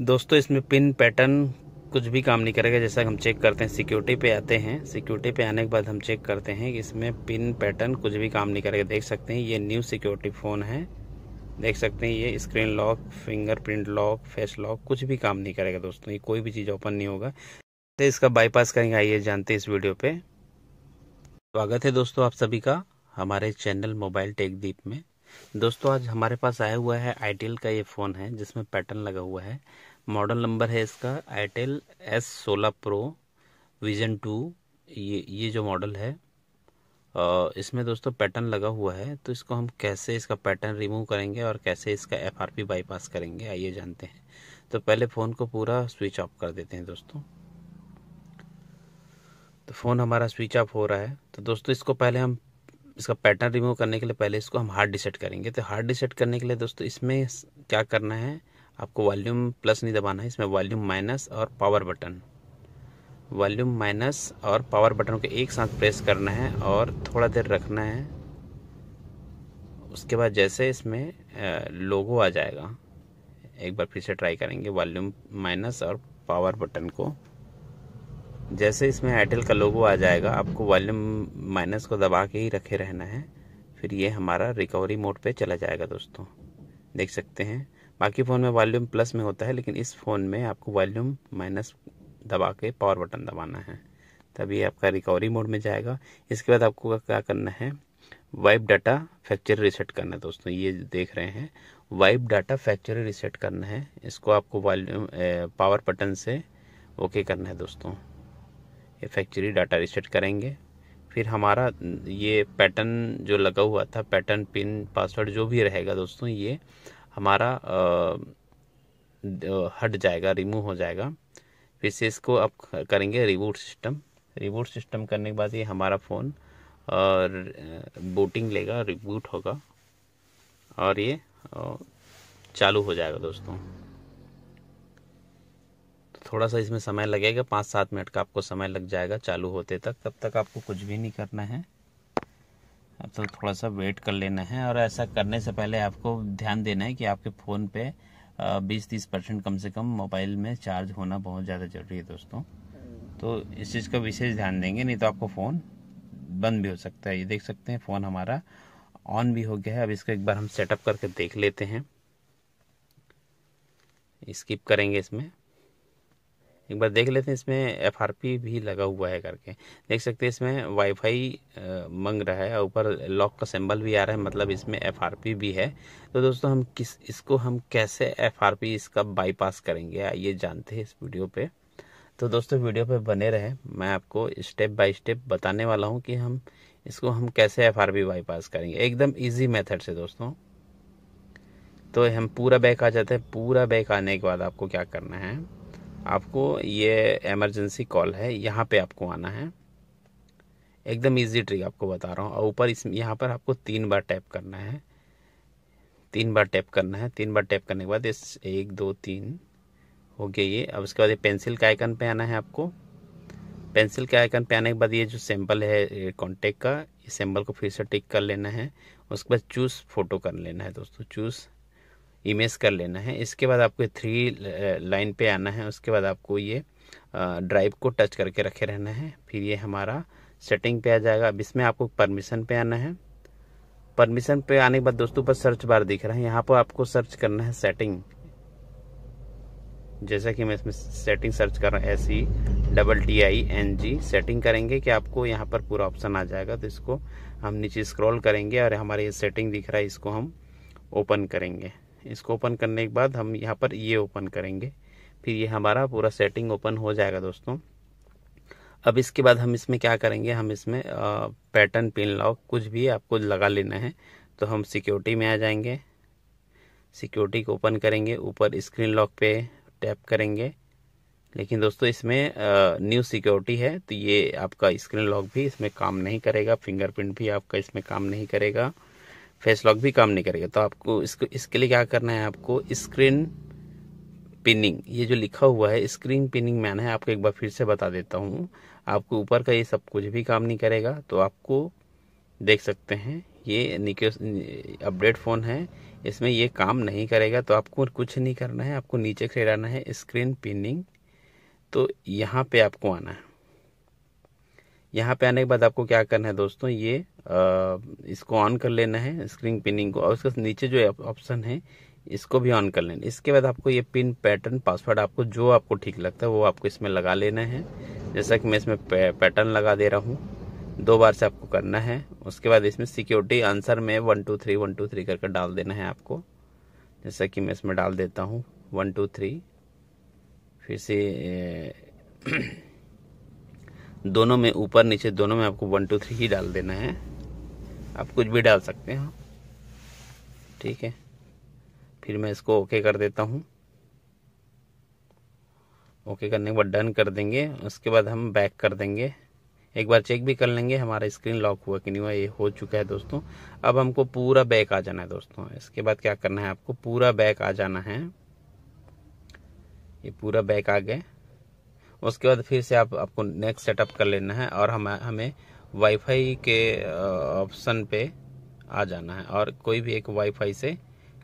दोस्तों इसमें pin pattern कुछ भी काम नहीं करेगा जैसा हम चेक करते हैं सिक्योरिटी पे आते हैं सिक्योरिटी पे आने के बाद हम चेक करते हैं कि इसमें पिन पैटर्न कुछ भी काम नहीं करेगा देख सकते हैं ये न्यू सिक्योरिटी फ़ोन है देख सकते हैं ये screen lock fingerprint lock face lock कुछ भी काम नहीं करेगा दोस्तों ये कोई भी चीज़ ओपन नहीं होगा तो इसका बाईपास करेंगे आइए जानते हैं इस वीडियो पे स्वागत है दोस्तों आप सभी का हमारे चैनल मोबाइल टेक दीप में दोस्तों आज हमारे पास आया हुआ है आईटेल का ये फ़ोन है जिसमें पैटर्न लगा हुआ है मॉडल नंबर है इसका आईटेल एस सोलह प्रो विजन टू ये ये जो मॉडल है इसमें दोस्तों पैटर्न लगा हुआ है तो इसको हम कैसे इसका पैटर्न रिमूव करेंगे और कैसे इसका एफ बाईपास करेंगे आइए जानते हैं तो पहले फ़ोन को पूरा स्विच ऑफ कर देते हैं दोस्तों तो फ़ोन हमारा स्विच ऑफ हो रहा है तो दोस्तों इसको पहले हम इसका पैटर्न रिमूव करने के लिए पहले इसको हम हार्ड डिसेट करेंगे तो हार्ड डिसेट करने के लिए दोस्तों इसमें क्या करना है आपको वॉल्यूम प्लस नहीं दबाना है इसमें वॉल्यूम माइनस और पावर बटन वॉल्यूम माइनस और पावर बटन को एक साथ प्रेस करना है और थोड़ा देर रखना है उसके बाद जैसे इसमें लोगो आ जाएगा एक बार फिर से ट्राई करेंगे वॉल्यूम माइनस और पावर बटन को जैसे इसमें एयरटेल का लोगो आ जाएगा आपको वॉल्यूम माइनस को दबा के ही रखे रहना है फिर ये हमारा रिकवरी मोड पे चला जाएगा दोस्तों देख सकते हैं बाकी फ़ोन में वॉल्यूम प्लस में होता है लेकिन इस फ़ोन में आपको वॉल्यूम माइनस दबा के पावर बटन दबाना है तभी आपका रिकवरी मोड में जाएगा इसके बाद आपको क्या करना है वाइप डाटा फैक्चर रिसेट करना है दोस्तों ये देख रहे हैं वाइप डाटा फैक्चर रिसेट करना है इसको आपको वॉल्यूम पावर बटन से ओके करना है दोस्तों फैक्चुरी डाटा रिसेट करेंगे फिर हमारा ये पैटर्न जो लगा हुआ था पैटर्न पिन पासवर्ड जो भी रहेगा दोस्तों ये हमारा आ, हट जाएगा रिमूव हो जाएगा फिर से इसको आप करेंगे रिबूट सिस्टम रिबूट सिस्टम करने के बाद ये हमारा फ़ोन और बूटिंग लेगा रिबूट होगा और ये चालू हो जाएगा दोस्तों थोड़ा सा इसमें समय लगेगा पाँच सात मिनट का आपको समय लग जाएगा चालू होते तक तब तक आपको कुछ भी नहीं करना है अब तो थोड़ा सा वेट कर लेना है और ऐसा करने से पहले आपको ध्यान देना है कि आपके फ़ोन पे बीस तीस परसेंट कम से कम मोबाइल में चार्ज होना बहुत ज़्यादा ज़रूरी है दोस्तों तो इस चीज़ का विशेष ध्यान देंगे नहीं तो आपको फ़ोन बंद भी हो सकता है ये देख सकते हैं फ़ोन हमारा ऑन भी हो गया है अब इसको एक बार हम सेटअप करके देख लेते हैं स्किप करेंगे इसमें एक बार देख लेते हैं इसमें एफ भी लगा हुआ है करके देख सकते हैं इसमें वाईफाई मंग रहा है ऊपर लॉक का सिंबल भी आ रहा है मतलब इसमें एफ भी है तो दोस्तों हम किस इसको हम कैसे एफ इसका बाईपास करेंगे आइए जानते हैं इस वीडियो पे तो दोस्तों वीडियो पे बने रहे मैं आपको स्टेप बाय स्टेप बताने वाला हूँ कि हम इसको हम कैसे एफ बाईपास करेंगे एकदम ईजी मेथड से दोस्तों तो हम पूरा बैक आ जाते हैं पूरा बैक आने के बाद आपको क्या करना है आपको ये एमरजेंसी कॉल है यहाँ पे आपको आना है एकदम इजी ट्रिक आपको बता रहा हूँ और ऊपर इस यहाँ पर आपको तीन बार टैप करना है तीन बार टैप करना है तीन बार टैप करने के बाद इस एक दो तीन हो गया ये अब उसके बाद ये पेंसिल का आइकन पे आना है आपको पेंसिल के आइकन पे आने के बाद ये जो सैम्पल है कॉन्टेक्ट का इस सैम्पल को फिर से टिक कर लेना है उसके बाद चूज़ फ़ोटो कर लेना है दोस्तों चूज़ इमेज कर लेना है इसके बाद आपको थ्री लाइन पे आना है उसके बाद आपको ये ड्राइव को टच करके रखे रहना है फिर ये हमारा सेटिंग पे आ जाएगा अब इसमें आपको परमिशन पे आना है परमिशन पे आने के बाद दोस्तों पर सर्च बार दिख रहा है यहाँ पर आपको सर्च करना है सेटिंग जैसा कि मैं इसमें सेटिंग सर्च कर रहा हूँ S E double T I N G setting करेंगे कि आपको यहाँ पर पूरा ऑप्शन आ जाएगा तो इसको हम नीचे स्क्रॉल करेंगे और हमारे ये सेटिंग दिख रहा है इसको हम ओपन करेंगे इसको ओपन करने के बाद हम यहाँ पर ये ओपन करेंगे फिर ये हमारा पूरा सेटिंग ओपन हो जाएगा दोस्तों अब इसके बाद हम इसमें क्या करेंगे हम इसमें पैटर्न पिन लॉक कुछ भी आपको लगा लेना है तो हम सिक्योरिटी में आ जाएंगे सिक्योरिटी को ओपन करेंगे ऊपर स्क्रीन लॉक पे टैप करेंगे लेकिन दोस्तों इसमें न्यू सिक्योरिटी है तो ये आपका स्क्रीन लॉक भी इसमें काम नहीं करेगा फिंगरप्रिंट भी आपका इसमें काम नहीं करेगा फेस लॉक भी काम नहीं करेगा तो आपको इसको इसके लिए क्या करना है आपको स्क्रीन पिनिंग ये जो लिखा हुआ है स्क्रीन पिनिंग मैन है आपको एक बार फिर से बता देता हूँ आपको ऊपर का ये सब कुछ भी काम नहीं करेगा तो आपको देख सकते हैं ये निकोस अपडेट फ़ोन है इसमें ये काम नहीं करेगा तो आपको कुछ नहीं करना है आपको नीचे खेलाना है स्क्रीन पिनिंग तो यहाँ पे आपको आना है यहाँ पे आने के बाद आपको क्या करना है दोस्तों ये आ, इसको ऑन कर लेना है स्क्रीन पिनिंग को और उसके नीचे जो ऑप्शन है इसको भी ऑन कर लेना इसके बाद आपको ये पिन पैटर्न पासवर्ड आपको जो आपको ठीक लगता है वो आपको इसमें लगा लेना है जैसा कि मैं इसमें पैटर्न लगा दे रहा हूँ दो बार से आपको करना है उसके बाद इसमें सिक्योरिटी आंसर में one two three one two three करके डाल देना है आपको जैसा कि मैं इसमें डाल देता हूँ वन टू थ्री फिर से दोनों में ऊपर नीचे दोनों में आपको वन टू थ्री ही डाल देना है आप कुछ भी डाल सकते हो ठीक है फिर मैं इसको ओके कर देता हूँ ओके करने के बाद डन कर देंगे उसके बाद हम बैक कर देंगे एक बार चेक भी कर लेंगे हमारा स्क्रीन लॉक हुआ कि नहीं हुआ ये हो चुका है दोस्तों अब हमको पूरा बैक आ जाना है दोस्तों इसके बाद क्या करना है आपको पूरा बैक आ जाना है ये पूरा बैक आ गया उसके बाद फिर से आप आपको नेक्स्ट सेटअप कर लेना है और हम हमें वाईफाई के ऑप्शन पे आ जाना है और कोई भी एक वाईफाई से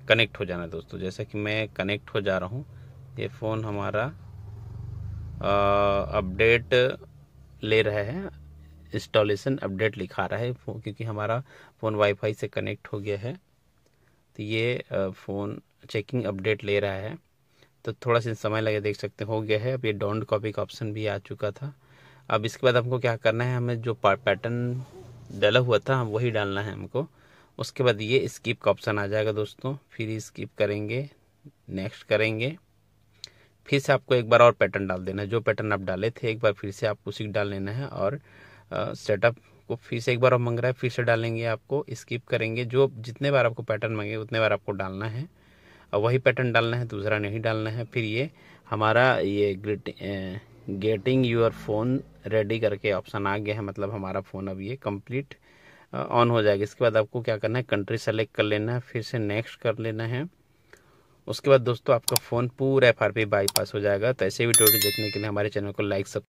कनेक्ट हो जाना है दोस्तों जैसे कि मैं कनेक्ट हो जा रहा हूँ ये फ़ोन हमारा अपडेट ले रहा है इंस्टॉलेशन अपडेट लिखा रहा है क्योंकि हमारा फ़ोन वाईफाई से कनेक्ट हो गया है तो ये फ़ोन चेकिंग अपडेट ले रहा है तो थोड़ा सा समय लगे देख सकते हो गया है अब ये डोंट कॉपी का ऑप्शन भी आ चुका था अब इसके बाद हमको क्या करना है हमें जो पैटर्न डाला हुआ था हम वही डालना है हमको उसके बाद ये स्किप का ऑप्शन आ जाएगा दोस्तों फिर स्किप करेंगे नेक्स्ट करेंगे फिर से आपको एक बार और पैटर्न डाल देना है जो पैटर्न आप डाले थे एक बार फिर से आपको उसी डाल लेना है और सेटअप को फिर से एक बार और मंग रहा है फिर से डालेंगे आपको स्किप करेंगे जो जितने बार आपको पैटर्न मांगे उतने बार आपको डालना है और वही पैटर्न डालना है दूसरा नहीं डालना है फिर ये हमारा ये गेटिंग योर फ़ोन रेडी करके ऑप्शन आ गया है मतलब हमारा फ़ोन अब ये कंप्लीट ऑन हो जाएगा इसके बाद आपको क्या करना है कंट्री सेलेक्ट कर लेना है फिर से नेक्स्ट कर लेना है उसके बाद दोस्तों आपका फ़ोन पूरा एफ आर पी बाईपास हो जाएगा तो ऐसे वीडियो देखने के लिए हमारे चैनल को लाइक सब